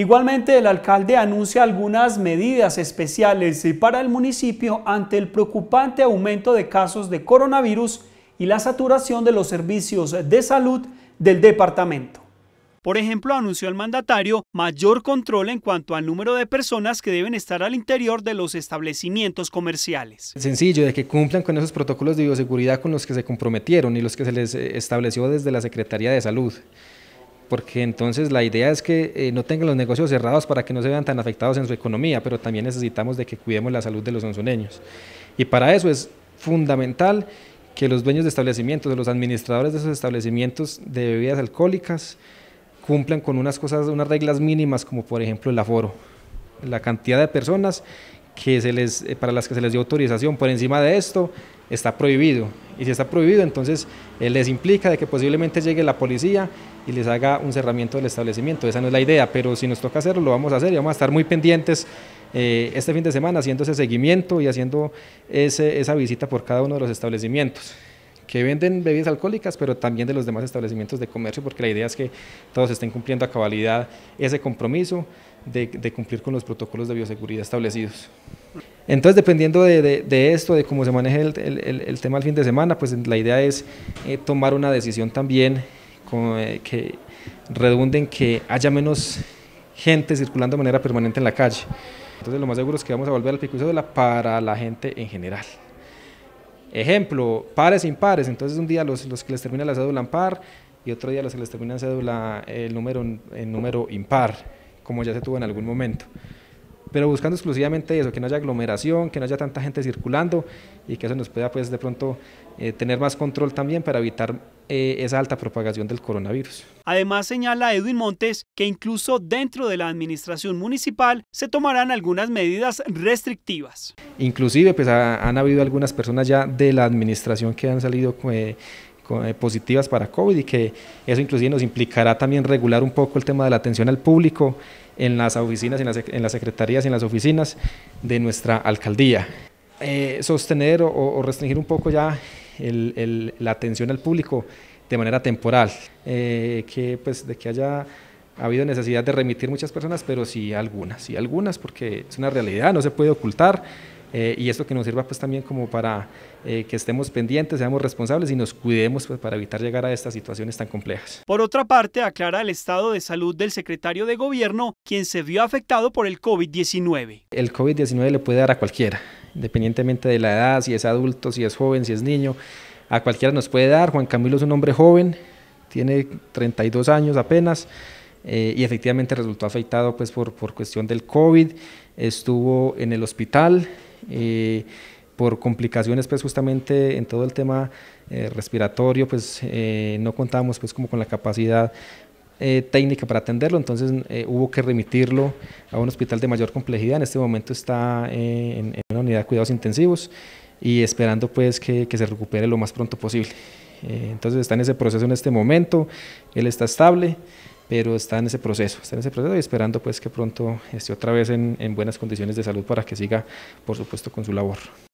Igualmente, el alcalde anuncia algunas medidas especiales para el municipio ante el preocupante aumento de casos de coronavirus y la saturación de los servicios de salud del departamento. Por ejemplo, anunció el mandatario mayor control en cuanto al número de personas que deben estar al interior de los establecimientos comerciales. Sencillo, de que cumplan con esos protocolos de bioseguridad con los que se comprometieron y los que se les eh, estableció desde la Secretaría de Salud porque entonces la idea es que eh, no tengan los negocios cerrados para que no se vean tan afectados en su economía, pero también necesitamos de que cuidemos la salud de los onzoneños. Y para eso es fundamental que los dueños de establecimientos, de los administradores de esos establecimientos de bebidas alcohólicas, cumplan con unas cosas, unas reglas mínimas, como por ejemplo el aforo, la cantidad de personas que se les, eh, para las que se les dio autorización. Por encima de esto está prohibido. Y si está prohibido, entonces les implica de que posiblemente llegue la policía y les haga un cerramiento del establecimiento. Esa no es la idea, pero si nos toca hacerlo, lo vamos a hacer y vamos a estar muy pendientes eh, este fin de semana haciendo ese seguimiento y haciendo esa visita por cada uno de los establecimientos que venden bebidas alcohólicas, pero también de los demás establecimientos de comercio, porque la idea es que todos estén cumpliendo a cabalidad ese compromiso de, cumplir con los protocolos de bioseguridad establecidos. Entonces, dependiendo de, de, esto, de cómo se maneje el, el, el, tema el fin de semana, pues la idea es eh, tomar una decisión también eh, que redunde en que haya menos gente circulando de manera permanente en la calle. Entonces, lo más seguro es que vamos a volver al pico de la para la gente en general. Ejemplo, pares impares. Entonces, un día los, los que les termina la cédula en par y otro día los que les termina la cédula el número, el número impar como ya se tuvo en algún momento. Pero buscando exclusivamente eso, que no haya aglomeración, que no haya tanta gente circulando y que eso nos pueda pues de pronto eh, tener más control también para evitar eh, esa alta propagación del coronavirus. Además señala Edwin Montes que incluso dentro de la administración municipal se tomarán algunas medidas restrictivas. Inclusive pues han habido algunas personas ya de la administración que han salido... con... Eh, eh, positivas para COVID y que eso inclusive nos implicará también regular un poco el tema de la atención al público en las oficinas, en las, en las secretarías, en las oficinas de nuestra alcaldía. Eh, sostener o, restringir un poco ya la atención al público de manera temporal, eh, que pues de que haya habido necesidad de remitir muchas personas, pero sí algunas, sí algunas, porque es una realidad, no se puede ocultar. Eh, y esto que nos sirva pues también como para eh, que estemos pendientes, seamos responsables y nos cuidemos pues, para evitar llegar a estas situaciones tan complejas. Por otra parte, aclara el estado de salud del secretario de Gobierno, quien se vio afectado por el COVID-19. El COVID-19 le puede dar a cualquiera, independientemente de la edad, si es adulto, si es joven, si es niño, a cualquiera nos puede dar. Juan Camilo es un hombre joven, tiene 32 años apenas. Eh, y efectivamente resultó afectado pues, por, por cuestión del COVID, estuvo en el hospital, eh, por complicaciones pues justamente en todo el tema eh, respiratorio pues eh, no contábamos pues como con la capacidad técnica para atenderlo, entonces hubo que remitirlo a un hospital de mayor complejidad, en este momento está en, una unidad de cuidados intensivos y esperando pues que, que se recupere lo más pronto posible. entonces está en ese proceso en este momento, él está estable, pero está en ese proceso, está en ese proceso y esperando pues que pronto esté otra vez en, en buenas condiciones de salud para que siga, por supuesto, con su labor.